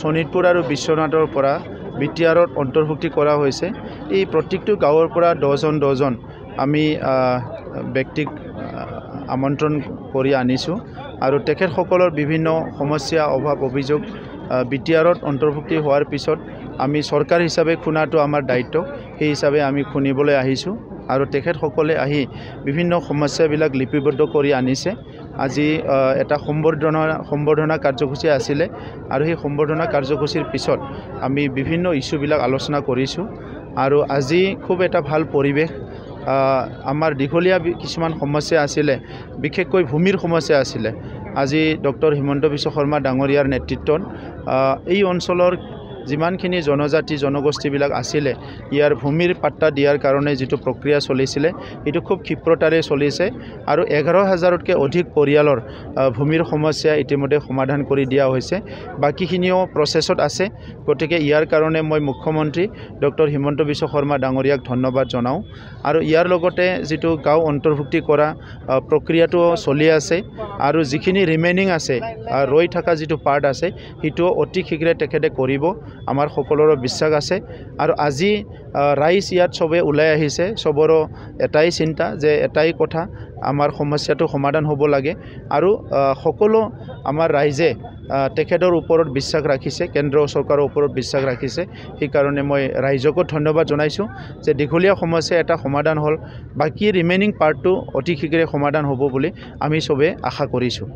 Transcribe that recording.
শোণিতপুৰ আৰু বিশ্বনাথৰ পৰা বি টি আৰত অন্তৰ্ভুক্তি কৰা হৈছে এই প্ৰত্যেকটো গাঁৱৰ পৰা দহজন দহজন আমি ব্যক্তিক আমন্ত্ৰণ কৰি আনিছোঁ আৰু তেখেতসকলৰ বিভিন্ন সমস্যা অভাৱ অভিযোগ বি টি আৰত অন্তৰ্ভুক্তি হোৱাৰ পিছত আমি চৰকাৰ হিচাপে খুন্দাটো আমাৰ দায়িত্ব সেই হিচাপে আমি খুন্দিবলৈ আহিছোঁ আৰু তেখেতসকলে আহি বিভিন্ন সমস্যাবিলাক লিপিবদ্ধ কৰি আনিছে আজি এটা সম্বৰ্ধনা সম্বৰ্ধনা কাৰ্যসূচী আছিলে আৰু সেই সম্বৰ্ধনা কাৰ্যসূচীৰ পিছত আমি বিভিন্ন ইছ্যুবিলাক আলোচনা কৰিছোঁ আৰু আজি খুব এটা ভাল পৰিৱেশ আমাৰ দীঘলীয়া কিছুমান সমস্যা আছিলে বিশেষকৈ ভূমিৰ সমস্যা আছিলে আজি ডক্টৰ হিমন্ত বিশ্ব শৰ্মা ডাঙৰীয়াৰ নেতৃত্বত এই অঞ্চলৰ যিমানখিনি জনজাতি জনগোষ্ঠীবিলাক আছিলে ইয়াৰ ভূমিৰ পাট্টা দিয়াৰ কাৰণে যিটো প্ৰক্ৰিয়া চলিছিলে সেইটো খুব ক্ষীপ্ৰতাৰে চলিছে আৰু এঘাৰ হাজাৰতকৈ অধিক পৰিয়ালৰ ভূমিৰ সমস্যা ইতিমধ্যে সমাধান কৰি দিয়া হৈছে বাকীখিনিও প্ৰচেছত আছে গতিকে ইয়াৰ কাৰণে মই মুখ্যমন্ত্ৰী ডক্টৰ হিমন্ত বিশ্ব শৰ্মা ডাঙৰীয়াক ধন্যবাদ জনাওঁ আৰু ইয়াৰ লগতে যিটো গাঁও অন্তৰ্ভুক্তি কৰা প্ৰক্ৰিয়াটো চলি আছে আৰু যিখিনি ৰিমেইনিং আছে ৰৈ থকা যিটো পাৰ্ট আছে সেইটো অতি শীঘ্ৰে তেখেতে কৰিব আমাৰ সকলোৰে বিশ্বাস আছে আৰু আজি ৰাইজ ইয়াত চবে ওলাই আহিছে চবৰে এটাই চিন্তা যে এটাই কথা আমাৰ সমস্যাটো সমাধান হ'ব লাগে আৰু সকলো আমাৰ ৰাইজে তেখেতৰ ওপৰত বিশ্বাস ৰাখিছে কেন্দ্ৰ চৰকাৰৰ ওপৰত বিশ্বাস ৰাখিছে সেইকাৰণে মই ৰাইজকো ধন্যবাদ জনাইছোঁ যে দীঘলীয়া সমস্যা এটা সমাধান হ'ল বাকী ৰিমেইনিং পাৰ্টটো অতি শীঘ্ৰে সমাধান হ'ব বুলি আমি চবেই আশা কৰিছোঁ